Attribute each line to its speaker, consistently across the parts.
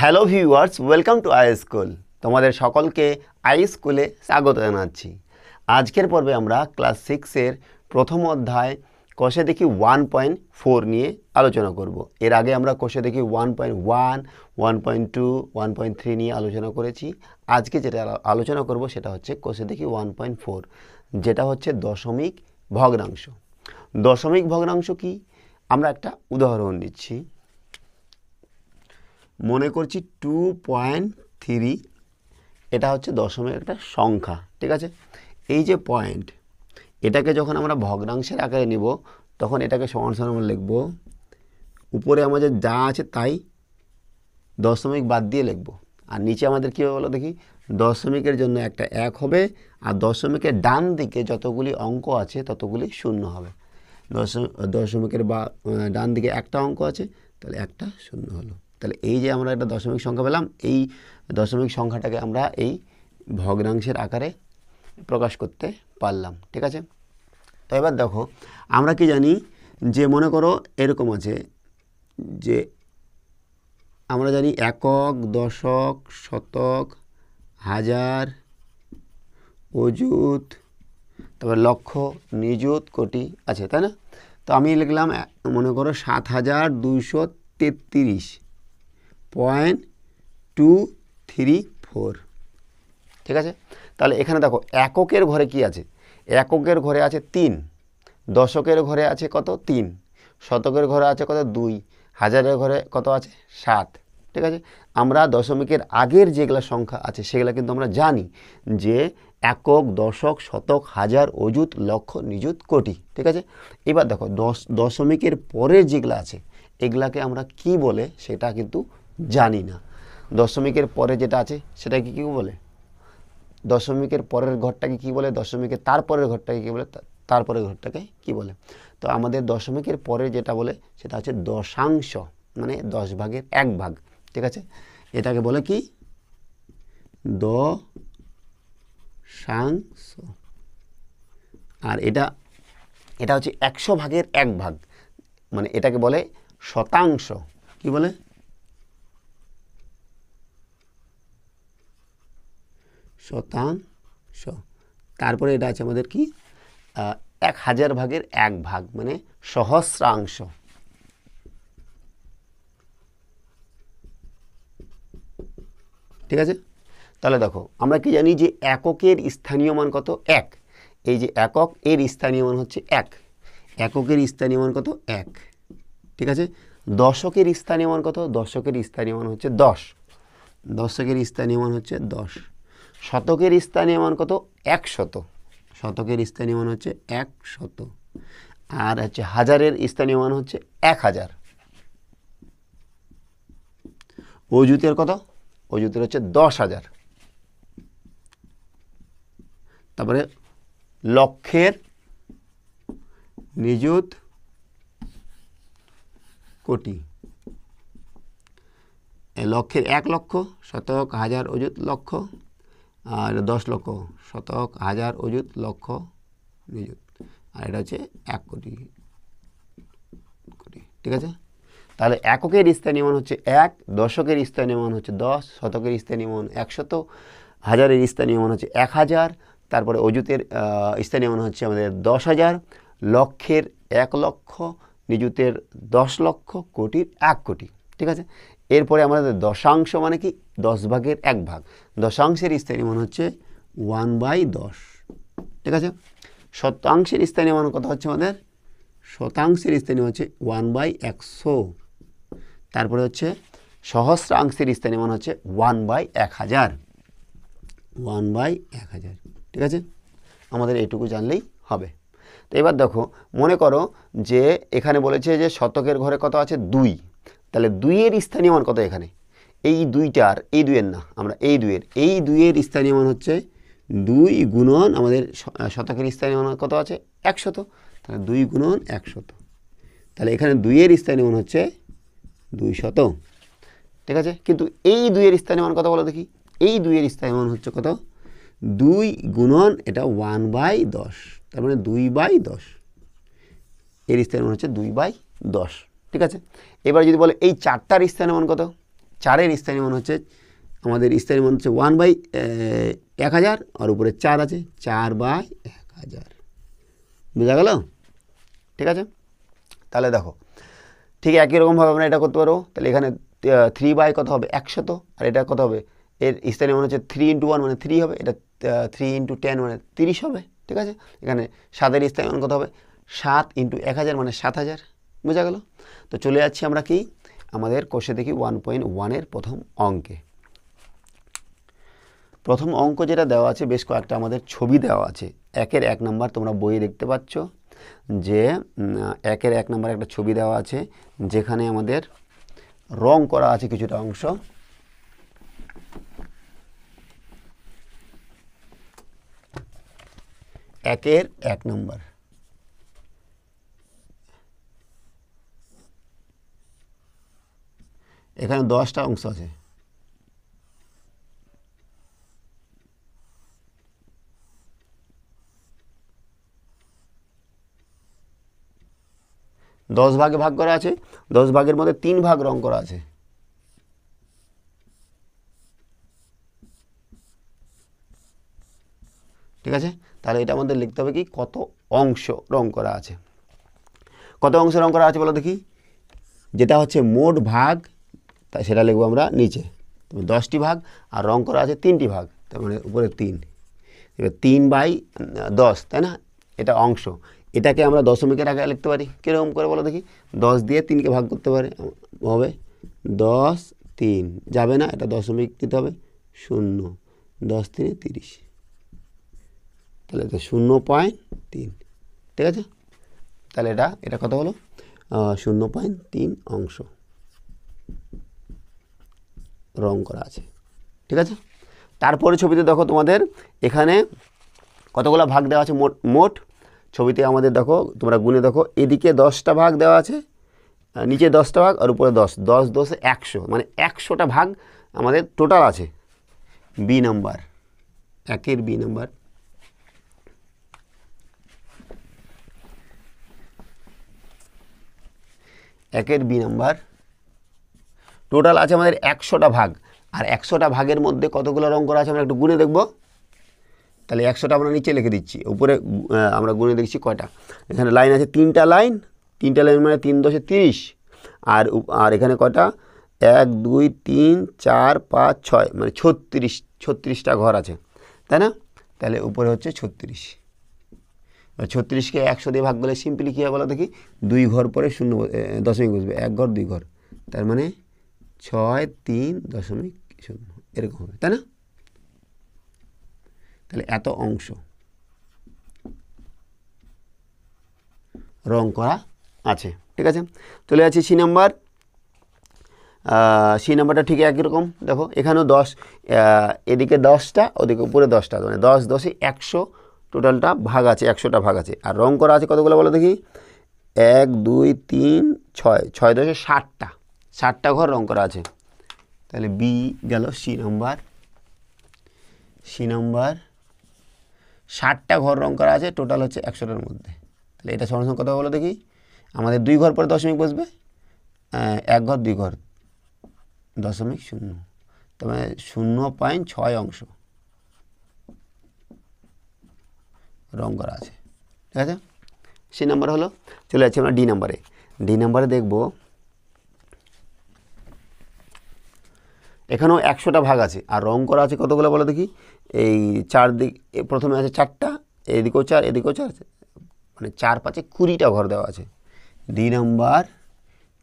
Speaker 1: hello viewers welcome to I school তোমাদের সকলকে I স্কুলে স্বাগত জানাচ্ছি আজকের পর্বে আমরা ক্লাস সিক্সের প্রথম অধ্যায় কষে দেখি ওয়ান পয়েন্ট ফোর নিয়ে আলোচনা করব এর আগে আমরা কষে দেখি one point one one point two one point three নিয়ে আলোচনা করেছি আজকে যেটা আলোচনা করব সেটা হচ্ছে কষে দেখি ওয়ান পয়েন্ট ফোর যেটা হচ্ছে দশমিক ভগ্নাংশ দশমিক ভগ্নাংশ কি আমরা একটা উদাহরণ নিচ্ছি মনে করছি টু পয়েন্ট থ্রি এটা হচ্ছে দশমের একটা সংখ্যা ঠিক আছে এই যে পয়েন্ট এটাকে যখন আমরা ভগ্নাংশের আকারে নেব তখন এটাকে সমান সমান আমরা লিখব উপরে আমাদের যা আছে তাই দশমিক বাদ দিয়ে লিখব আর নিচে আমাদের কী হবে বলো দেখি দশমিকের জন্য একটা এক হবে আর দশমিকের ডান দিকে যতগুলি অঙ্ক আছে ততগুলি শূন্য হবে দশমিকের বা ডান দিকে একটা অঙ্ক আছে তাহলে একটা শূন্য হলো তাহলে এই যে আমরা একটা দশমিক সংখ্যা পেলাম এই দশমিক সংখ্যাটাকে আমরা এই ভগ্নাংশের আকারে প্রকাশ করতে পারলাম ঠিক আছে তো এবার দেখো আমরা কি জানি যে মনে করো এরকম আছে যে আমরা জানি একক দশক শতক হাজার অযুত তারপর লক্ষ নিযুত কোটি আছে তাই না তো আমি লিখলাম মনে করো সাত হাজার দুইশো তেত্রিশ পয়েন্ট টু থ্রি ফোর ঠিক আছে তাহলে এখানে দেখো এককের ঘরে কি আছে এককের ঘরে আছে তিন দশকের ঘরে আছে কত তিন শতকের ঘরে আছে কত দুই হাজারের ঘরে কত আছে সাত ঠিক আছে আমরা দশমিকের আগের যেগুলো সংখ্যা আছে সেগুলো কিন্তু আমরা জানি যে একক দশক শতক হাজার অযুত লক্ষ নিযুত কোটি ঠিক আছে এবার দেখো দশ দশমিকের পরে যেগুলো আছে এগুলাকে আমরা কি বলে সেটা কিন্তু জানি না দশমিকের পরে যেটা আছে সেটাকে কী বলে দশমিকের পরের ঘরটাকে কি বলে দশমিকের তারপরের ঘরটাকে কী বলে তারপরের ঘরটাকে কি বলে তো আমাদের দশমিকের পরে যেটা বলে সেটা হচ্ছে দশাংশ মানে দশ ভাগের এক ভাগ ঠিক আছে এটাকে বলে কি দশাংশ আর এটা এটা হচ্ছে একশো ভাগের এক ভাগ মানে এটাকে বলে শতাংশ কি বলে শতাংশ তারপরে এটা আছে আমাদের কি এক হাজার ভাগের এক ভাগ মানে সহস্রাংশ ঠিক আছে তাহলে দেখো আমরা কি জানি যে এককের স্থানীয় মান কত এক এই যে একক এর স্থানীয় মান হচ্ছে এক এককের স্থানীয় মান কত এক ঠিক আছে দশকের স্থানীয় মান কত দশকের স্থানীয় মান হচ্ছে দশ দশকের স্থানীয় মান হচ্ছে দশ শতকের স্থানীয় মান কত এক শত শতকের স্থানীয় মান হচ্ছে এক শত আর হচ্ছে হাজারের স্থানীয় মান হচ্ছে এক হাজার অজুতের কত অজুতের হচ্ছে দশ হাজার তারপরে লক্ষের নিযুত কোটি লক্ষের এক লক্ষ শতক হাজার অযুত লক্ষ আর দশ লক্ষ শতক হাজার অযুত লক্ষ নিযুত আর এটা হচ্ছে এক কোটি কোটি ঠিক আছে তাহলে এককের স্থানীয় মান হচ্ছে এক দশকের স্থানীয় মান হচ্ছে দশ শতকের স্থানীয় মান একশত হাজারের স্থানীয় মান হচ্ছে এক হাজার তারপরে অযুতের স্থানীয় মান হচ্ছে আমাদের দশ হাজার লক্ষের এক লক্ষ নিযুতের দশ লক্ষ কোটির এক কোটি ঠিক আছে এরপরে আমাদের দশাংশ মানে কি দশ ভাগের এক ভাগ দশাংশের স্থানীয় মান হচ্ছে ওয়ান বাই দশ ঠিক আছে শতাংশের স্থানীয় মান কত হচ্ছে আমাদের শতাংশের স্থানীয় হচ্ছে ওয়ান বাই একশো তারপরে হচ্ছে সহস্রাংশের স্থানীয় মান হচ্ছে ওয়ান বাই এক হাজার ওয়ান বাই এক হাজার ঠিক আছে আমাদের এইটুকু জানলেই হবে তো এবার দেখো মনে করো যে এখানে বলেছে যে শতকের ঘরে কত আছে দুই তাহলে দুইয়ের স্থানীয় মান কত এখানে এই দুইটার এই দুইয়ের না আমরা এই দুইয়ের এই দুইয়ের স্থানীয় মান হচ্ছে দুই গুণন আমাদের শতকের স্থানীয় মান কত আছে একশত তাহলে দুই গুণন একশত তাহলে এখানে দুইয়ের স্থানীয় মান হচ্ছে দুই শত ঠিক আছে কিন্তু এই দুইয়ের স্থানীয় মান কত বলো দেখি এই দুইয়ের স্থানীয় মান হচ্ছে কত দুই গুণন এটা ওয়ান বাই দশ তার মানে দুই বাই দশ এর স্থানীয় মান হচ্ছে দুই বাই দশ ঠিক আছে এবার যদি বলে এই চারটার স্থানীয় মান কত চারের স্থানীয় মান হচ্ছে আমাদের স্থানীয় মান হচ্ছে ওয়ান বাই এক হাজার আর উপরে চার আছে চার বাই এক হাজার বোঝা গেল ঠিক আছে তাহলে দেখো ঠিক একই রকমভাবে আমরা এটা করতে পারবো তাহলে এখানে থ্রি বাই কত হবে একশত আর এটা কত হবে এর স্থানীয় মান হচ্ছে থ্রি ইন্টু ওয়ান মানে থ্রি হবে এটা থ্রি ইন্টু টেন মানে তিরিশ হবে ঠিক আছে এখানে সাতের স্থানীয় মান কত হবে সাত ইন্টু এক হাজার মানে সাত হাজার বোঝা গেলো তো চলে যাচ্ছি আমরা কি আমাদের কোষে দেখি ওয়ান পয়েন্ট ওয়ানের প্রথম অঙ্কে প্রথম অঙ্ক যেটা দেওয়া আছে বেশ কয়েকটা আমাদের ছবি দেওয়া আছে একের এক নাম্বার তোমরা বইয়ে দেখতে পাচ্ছ যে একের এক নাম্বার একটা ছবি দেওয়া আছে যেখানে আমাদের রং করা আছে কিছুটা অংশ একের এক নম্বর এখানে দশটা অংশ আছে দশ ভাগে ভাগ করা আছে দশ ভাগের মধ্যে তিন ভাগ রং করা আছে ঠিক আছে তাহলে এটা আমাদের লিখতে হবে কি কত অংশ রং করা আছে কত অংশ রং করা আছে বলো দেখি যেটা হচ্ছে মোট ভাগ তাই সেটা লিখবো আমরা নিচে দশটি ভাগ আর রং করা আছে তিনটি ভাগ তার মানে উপরে তিন এবার তিন বাই দশ তাই না এটা অংশ এটাকে আমরা দশমিকের আগে লিখতে পারি কীরকম করে বলো দেখি দশ দিয়ে তিনকে ভাগ করতে পারে হবে দশ তিন যাবে না এটা দশমিক দিতে হবে শূন্য দশ তিনে তিরিশ তাহলে এটা শূন্য পয়েন্ট তিন ঠিক আছে তাহলে এটা এটা কত হলো শূন্য পয়েন্ট তিন অংশ রং করা আছে ঠিক আছে তারপরে ছবিতে দেখো তোমাদের এখানে কতগুলো ভাগ দেওয়া আছে মোট মোট ছবিতে আমাদের দেখো তোমরা গুনে দেখো এদিকে দশটা ভাগ দেওয়া আছে নিচে দশটা ভাগ আর উপরে দশ দশ দশে একশো মানে একশোটা ভাগ আমাদের টোটাল আছে বি নাম্বার একের বি নাম্বার একের বি নাম্বার টোটাল আছে আমাদের একশোটা ভাগ আর একশোটা ভাগের মধ্যে কতগুলো রঙ করা আছে আমরা একটু গুনে দেখব তাহলে একশোটা আমরা নিচে লিখে দিচ্ছি উপরে আমরা গুনে দেখছি কয়টা এখানে লাইন আছে তিনটা লাইন তিনটা লাইন মানে তিন দশে তিরিশ আর আর এখানে কটা এক দুই তিন চার পাঁচ ছয় মানে ছত্রিশ ছত্রিশটা ঘর আছে তাই না তাহলে উপরে হচ্ছে ছত্রিশ ছত্রিশকে একশো দিয়ে ভাগ করলে সিম্পলি কী হবে বলো দেখি দুই ঘর পরে শূন্য দশমিক বসবে এক ঘর দুই ঘর তার মানে ছয় তিন দশমিক শূন্য এরকম হবে তাই না তাহলে এত অংশ রং করা আছে ঠিক আছে চলে যাচ্ছি সি নাম্বার সি নাম্বারটা ঠিক একই রকম দেখো এখানেও দশ এদিকে দশটা ওদিকে উপরে দশটা মানে দশ দশে একশো টোটালটা ভাগ আছে একশোটা ভাগ আছে আর রং করা আছে কতগুলো বলো দেখি এক দুই তিন ছয় ছয় দশে ষাটটা ষাটটা ঘর রং করা আছে তাহলে বি গেল সি নাম্বার সি নাম্বার ষাটটা ঘর রং করা আছে টোটাল হচ্ছে একশোটার মধ্যে তাহলে এটা সরসংখ্যা কথা বলো দেখি আমাদের দুই ঘর পরে দশমিক বসবে এক ঘর দুই ঘর দশমিক শূন্য তবে মানে শূন্য পয়েন্ট ছয় অংশ রং করা আছে ঠিক আছে সি নাম্বার হলো চলে যাচ্ছি আমরা ডি নাম্বারে ডি নাম্বারে দেখবো এখানেও একশোটা ভাগ আছে আর রং করা আছে কতগুলো বলো দেখি এই চার দিক প্রথমে আছে চারটা এদিকেও চার এদিকেও চার মানে চার পাঁচে কুড়িটা ঘর দেওয়া আছে দুই নম্বর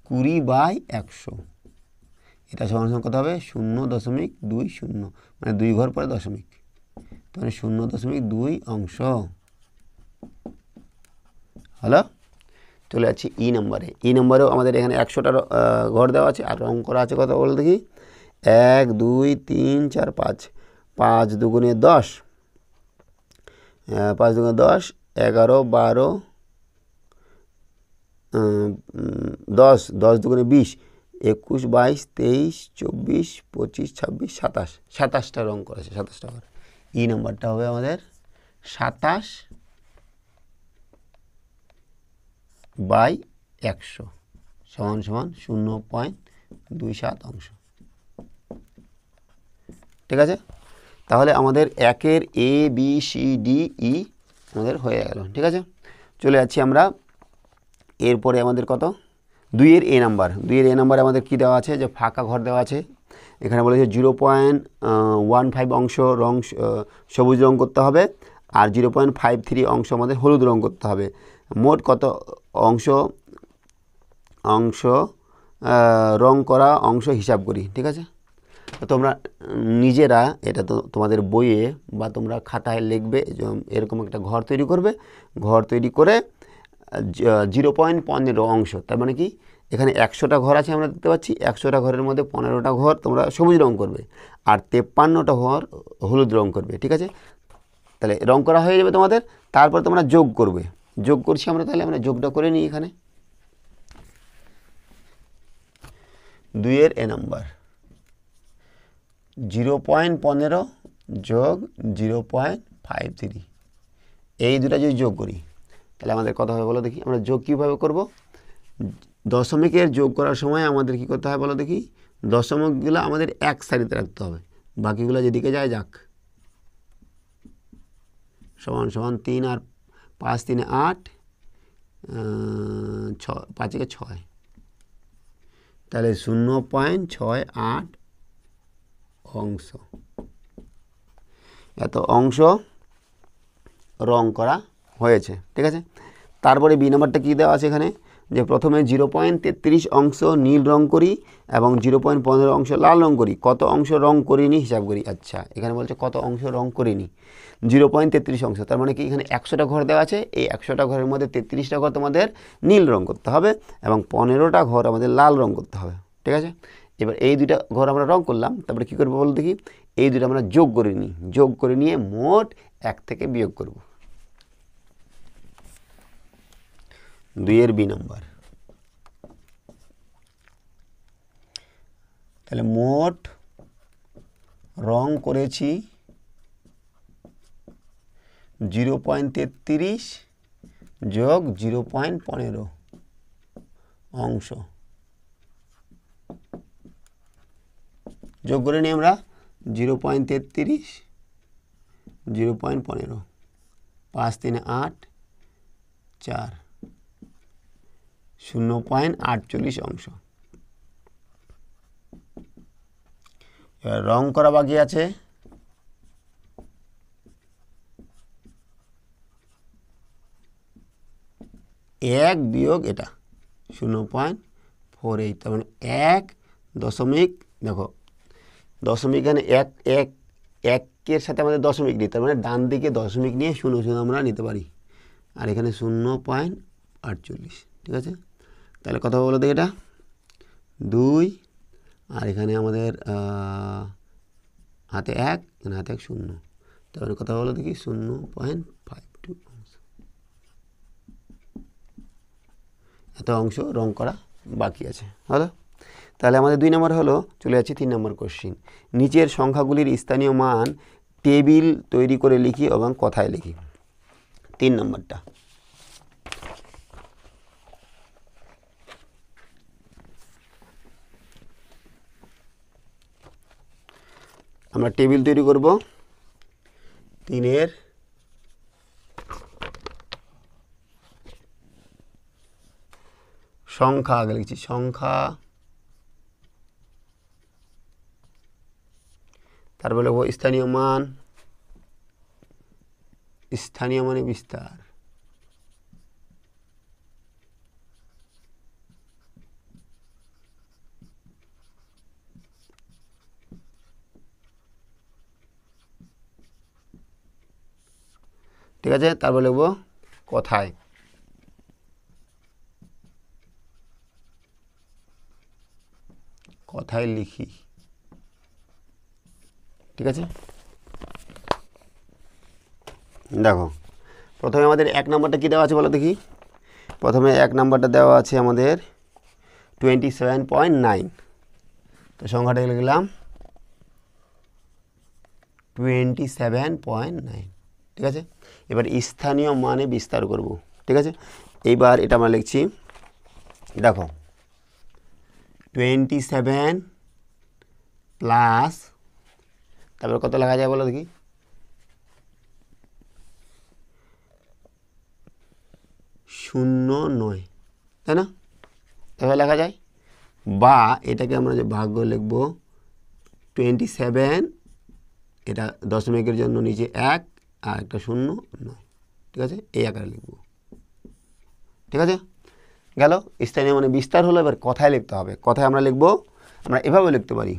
Speaker 1: কুড়ি বাই একশো এটা সমান সমান কত হবে শূন্য দশমিক দুই শূন্য মানে দুই ঘর পরে দশমিক তাহলে শূন্য দশমিক দুই অংশ হ্যালো চলে যাচ্ছি ই নম্বরে ই নম্বরেও আমাদের এখানে একশোটা ঘর দেওয়া আছে আর রং করা আছে কত বলে দেখি এক দুই তিন চার পাঁচ পাঁচ দুগুণে দশ পাঁচ দুগুণে দশ এগারো বারো দশ দশ দুগুণে বিশ একুশ বাইশ তেইশ চব্বিশ পঁচিশ ছাব্বিশ সাতাশ সাতাশটা রং করেছে সাতাশটা করে ই নাম্বারটা হবে আমাদের সাতাশ বাই একশো সমান সমান শূন্য পয়েন্ট দুই সাত অংশ ঠিক আছে তাহলে আমাদের একের A B C D E আমাদের হয়ে গেল ঠিক আছে চলে যাচ্ছি আমরা এরপরে আমাদের কত দুইয়ের এ নাম্বার দুইয়ের এ নাম্বারে আমাদের কি দেওয়া আছে যে ফাঁকা ঘর দেওয়া আছে এখানে বলেছে জিরো পয়েন্ট ওয়ান ফাইভ অংশ রং সবুজ রং করতে হবে আর জিরো পয়েন্ট ফাইভ থ্রি অংশ আমাদের হলুদ রং করতে হবে মোট কত অংশ অংশ রং করা অংশ হিসাব করি ঠিক আছে তোমরা নিজেরা এটা তো তোমাদের বইয়ে বা তোমরা খাতায় লিখবে এরকম একটা ঘর তৈরি করবে ঘর তৈরি করে জিরো পয়েন্ট পনেরো অংশ তার মানে কি এখানে একশোটা ঘর আছে আমরা দেখতে পাচ্ছি একশোটা ঘরের মধ্যে পনেরোটা ঘর তোমরা সবুজ রং করবে আর তেপ্পান্নটা ঘর হলুদ রং করবে ঠিক আছে তাহলে রং করা হয়ে যাবে তোমাদের তারপর তোমরা যোগ করবে যোগ করছি আমরা তাহলে আমরা যোগটা করে নিই এখানে দুইয়ের এ নাম্বার জিরো পয়েন্ট পনেরো যোগ জিরো পয়েন্ট ফাইভ থ্রি এই দুটা যদি যোগ করি তাহলে আমাদের কথা হবে বলো দেখি আমরা যোগ কীভাবে করব দশমিকের যোগ করার সময় আমাদের কি করতে হয় বলো দেখি দশমিকগুলো আমাদের এক সারিতে রাখতে হবে বাকিগুলো যেদিকে যায় যাক সমান সমান তিন আর পাঁচ তিনে আট ছ পাঁচে ছয় তাহলে শূন্য পয়েন্ট ছয় আট অংশ এত অংশ রং করা হয়েছে ঠিক আছে তারপরে বি নম্বরটা কী দেওয়া আছে এখানে যে প্রথমে জিরো পয়েন্ট তেত্রিশ অংশ নীল রং করি এবং জিরো পয়েন্ট পনেরো অংশ লাল রং করি কত অংশ রং করিনি হিসাব করি আচ্ছা এখানে বলছে কত অংশ রং করিনি জিরো পয়েন্ট তেত্রিশ অংশ তার মানে কি এখানে একশোটা ঘর দেওয়া আছে এই একশোটা ঘরের মধ্যে তেত্রিশটা ঘর তোমাদের নীল রং করতে হবে এবং পনেরোটা ঘর আমাদের লাল রং করতে হবে ঠিক আছে এবার এই দুইটা ঘর আমরা রং করলাম তারপরে কি করবো বল দেখি এই দুটো আমরা যোগ করে নিই যোগ করে নিয়ে মোট এক থেকে বিয়োগ করব দুইয়ের বি নাম্বার তাহলে মোট রং করেছি জিরো পয়েন্ট তেত্রিশ যোগ জিরো পয়েন্ট পনেরো অংশ যোগ করে নিই আমরা জিরো পয়েন্ট তেত্রিশ জিরো পয়েন্ট পনেরো পাঁচ তিন আট চার শূন্য পয়েন্ট আটচল্লিশ অংশ এবার রং করা বাকি আছে এক বিয়োগ এটা শূন্য পয়েন্ট ফোর এইট তার মানে এক দশমিক দেখো দশমিক এখানে এক এক একের সাথে আমাদের দশমিক নিই তার মানে ডান দিকে দশমিক নিয়ে শূন্য শূন্য আমরা নিতে পারি আর এখানে শূন্য পয়েন্ট আটচল্লিশ ঠিক আছে তাহলে কথা বলো দেখি এটা দুই আর এখানে আমাদের হাতে এক এখানে হাতে এক শূন্য তারপরে কথা বলো দেখি শূন্য পয়েন্ট ফাইভ টু এত অংশ রং করা বাকি আছে হলো তাহলে আমাদের দুই নম্বর হলো চলে যাচ্ছে তিন নম্বর কোশ্চিন নিচের সংখ্যাগুলির স্থানীয় মান টেবিল তৈরি করে লিখি এবং কথায় লিখি তিন নম্বরটা আমরা টেবিল তৈরি করব তিনের সংখ্যা আগে লিখছি সংখ্যা তার বলে স্থানীয় মান স্থানীয় মানে বিস্তার ঠিক আছে তারপর লিখব কথায় কথায় লিখি ঠিক আছে দেখো প্রথমে আমাদের এক নম্বরটা কী দেওয়া আছে বলো দেখি প্রথমে এক নম্বরটা দেওয়া আছে আমাদের টোয়েন্টি সেভেন পয়েন্ট নাইন তো সংখ্যাটা লিখলাম টোয়েন্টি সেভেন পয়েন্ট নাইন ঠিক আছে এবার স্থানীয় মানে বিস্তার করব ঠিক আছে এইবার এটা আমরা লিখছি দেখো টোয়েন্টি সেভেন প্লাস তারপর কত লেখা যায় বলো দেখি শূন্য নয় তাই না তাহলে লেখা যায় বা এটাকে আমরা যে ভাগ্য লিখব টোয়েন্টি সেভেন এটা দশমিকের জন্য নিচে এক আর একটা শূন্য নয় ঠিক আছে এই আকারে লিখব ঠিক আছে গেল স্থানীয় মানে বিস্তার হলো এবার কথায় লিখতে হবে কথায় আমরা লিখব আমরা এভাবে লিখতে পারি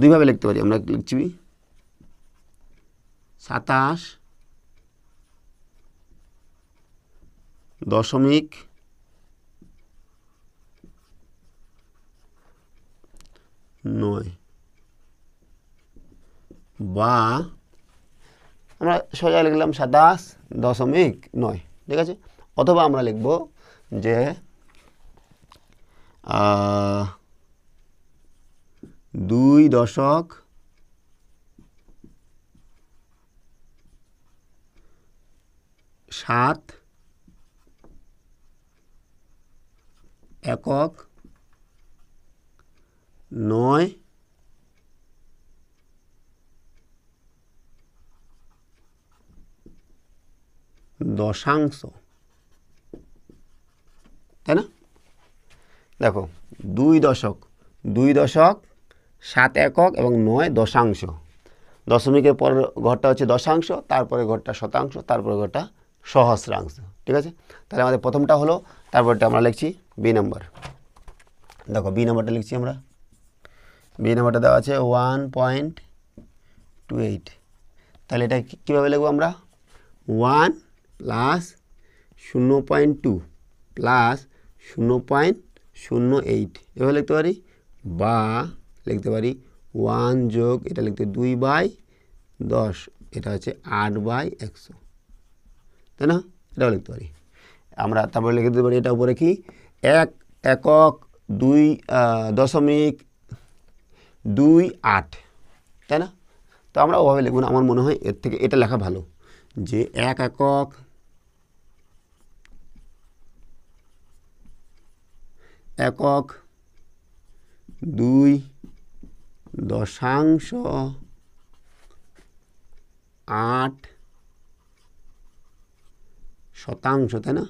Speaker 1: দুইভাবে লিখতে পারি আমরা লিখছি সাতাশ দশমিক নয় বা আমরা সোজা লিখলাম সাতাশ দশমিক নয় ঠিক আছে অথবা আমরা লিখব যে দুই দশক সাত একক নয় দশাংশ তাই না দেখো দুই দশক দুই দশক সাত একক এবং নয় দশাংশ দশমিকের পরের ঘরটা হচ্ছে দশাংশ তারপরে ঘরটা শতাংশ তারপরে ঘরটা সহস্রাংশ ঠিক আছে তাহলে আমাদের প্রথমটা হলো তারপরটা আমরা লিখছি বি নম্বর দেখো বি নম্বরটা লিখছি আমরা বি নম্বরটা দেওয়া আছে ওয়ান পয়েন্ট টু এইট তাহলে এটা কীভাবে লিখবো আমরা ওয়ান প্লাস শূন্য পয়েন্ট টু প্লাস শূন্য পয়েন্ট শূন্য এইট এভাবে লিখতে পারি বা লিখতে পারি ওয়ান যোগ এটা লিখতে দুই বাই দশ এটা হচ্ছে আট বাই একশো তাই না এটাও লিখতে পারি আমরা তারপরে লিখে দিতে পারি এটা উপরে কি এক একক দুই দশমিক দুই আট তাই না তো আমরা ওভাবে লিখব না আমার মনে হয় এর থেকে এটা লেখা ভালো যে এক একক একক দুই দশাংশ আট শতাংশ তাই না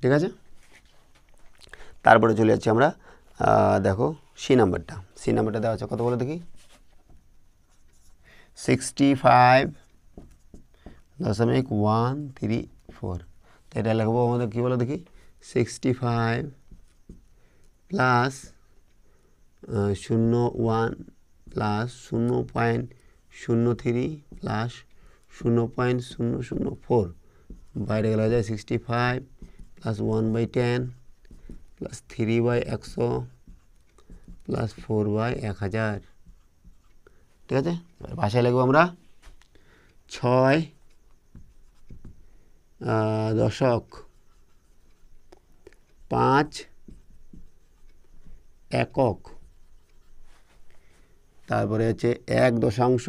Speaker 1: ঠিক আছে তারপরে চলে যাচ্ছি আমরা দেখো সি নাম্বারটা সি নাম্বারটা দেওয়া আছে কত বলে দেখি সিক্সটি ফাইভ দশমিক ওয়ান থ্রি ফোর তো এটা লিখবো আমাদের কী বলো দেখি সিক্সটি ফাইভ প্লাস শূন্য ওয়ান প্লাস শূন্য পয়েন্ট শূন্য থ্রি প্লাস শূন্য পয়েন্ট শূন্য শূন্য ফোর বাইরে গেলে যায় sixty five plus one by ten plus three by একশো প্লাস ফোর বাই এক হাজার ঠিক আছে ভাষায় লাগবো আমরা ছয় দশক পাঁচ একক তারপরে হচ্ছে এক দশাংশ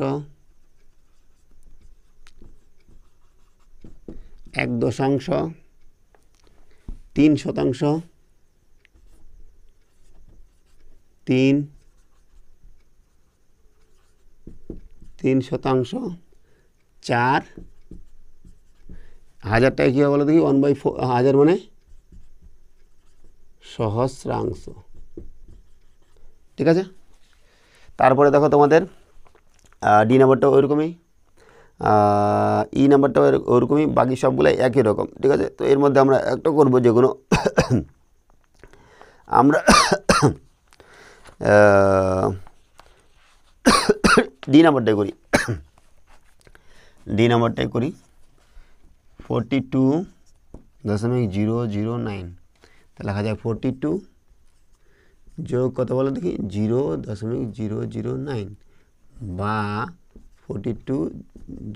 Speaker 1: এক দশাংশ তিন শতাংশ তিন তিন শতাংশ চার হাজারটায় কী হবে বলো দেখি ওয়ান বাই ফো হাজার মানে সহস্রাংশ ঠিক আছে তারপরে দেখো তোমাদের ডি নাম্বারটাও ওইরকমই ই নাম্বারটাও e ওইরকমই বাকি সবগুলাই একই রকম ঠিক আছে তো এর মধ্যে আমরা একটা করবো যে কোনো আমরা ডি নাম্বারটাই করি ডি নাম্বারটাই করি ফোরটি টু দশমিক জিরো জিরো নাইন তাহলে লেখা যায় ফোরটি টু যোগ কত বলো দেখি জিরো দশমিক জিরো জিরো নাইন বা ফোর্টি টু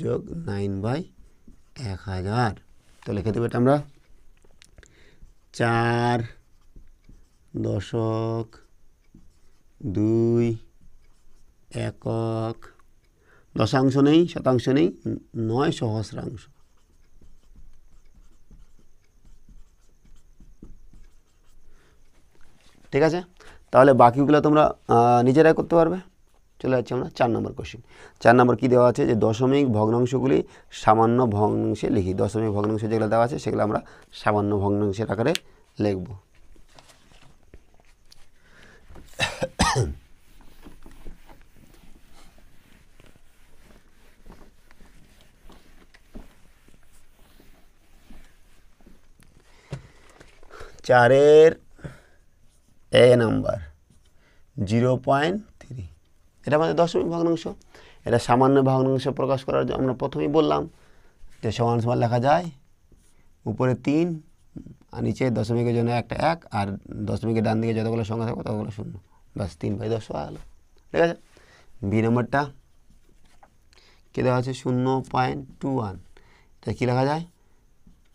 Speaker 1: যোগ নাইন বাই এক হাজার তো লিখে দেবো এটা আমরা চার দশক দুই একক দশাংশ নেই শতাংশ নেই নয় সহস্রাংশ ঠিক আছে তাহলে বাকিগুলো তোমরা নিজেরাই করতে পারবে চলে যাচ্ছি আমরা চার নম্বর কোশ্চিন চার নম্বর কী দেওয়া আছে যে দশমিক ভগ্নাংশগুলি সামান্য ভগ্নাংশে লিখি দশমিক ভগ্নাংশ যেগুলো দেওয়া আছে সেগুলো আমরা সামান্য ভগ্নাংশের আকারে লিখব চারের A number zero point three এটা আমাদের দশমিক ভগ্নাংশ এটা সামান্য ভগ্নাংশ প্রকাশ করার জন্য আমরা প্রথমেই বললাম যে সমান সমান লেখা যায় উপরে তিন আর নিচে দশমিকের জন্য একটা এক আর দশমিকের ডান দিকে যতগুলো সংখ্যা থাকবে ততগুলো শূন্য বাস তিন বাই দশ পাওয়া গেল ঠিক আছে বি নম্বরটা কে দেওয়া আছে শূন্য পয়েন্ট টু ওয়ান এটা কী লেখা যায়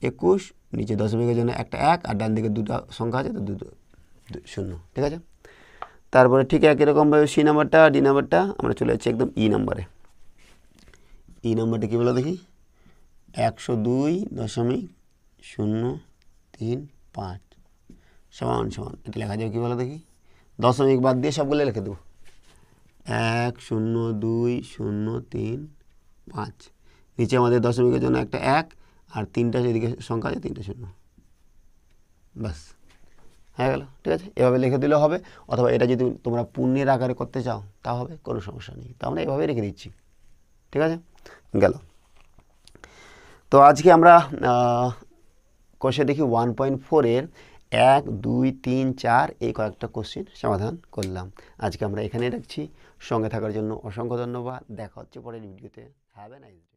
Speaker 1: একুশ নিচে দশমিকের জন্য একটা এক আর ডান দিকে দুটো সংখ্যা আছে তো দুটো শূন্য ঠিক আছে তারপরে ঠিক একই রকমভাবে সি নাম্বারটা ডি নাম্বারটা আমরা চলে যাচ্ছি একদম ই নাম্বারে ই নাম্বারটা কী বলো দেখি একশো দুই দশমিক শূন্য তিন পাঁচ সমান সমান এটা লেখা যাবে কী বলো দেখি দশমিক বাদ দিয়ে সবগুলো লিখে দেবো এক শূন্য দুই শূন্য তিন পাঁচ নিচে আমাদের দশমিকের জন্য একটা এক আর তিনটা যেদিকে সংখ্যা আছে তিনটা শূন্য ব্যাস হয়ে গেল ঠিক আছে এভাবে লিখে দিলে হবে অথবা এটা যদি তোমরা পুণ্যের আকারে করতে চাও তা হবে কোনো সমস্যা নেই তা আমরা এভাবে রেখে দিচ্ছি ঠিক আছে গেল তো আজকে আমরা কোশ্চেন দেখি ওয়ান পয়েন্ট ফোরের এক দুই তিন চার এই কয়েকটা কোশ্চিন সমাধান করলাম আজকে আমরা এখানে রাখছি সঙ্গে থাকার জন্য অসংখ্য ধন্যবাদ দেখা হচ্ছে পরের ভিডিওতে হ্যাভ এ নাইস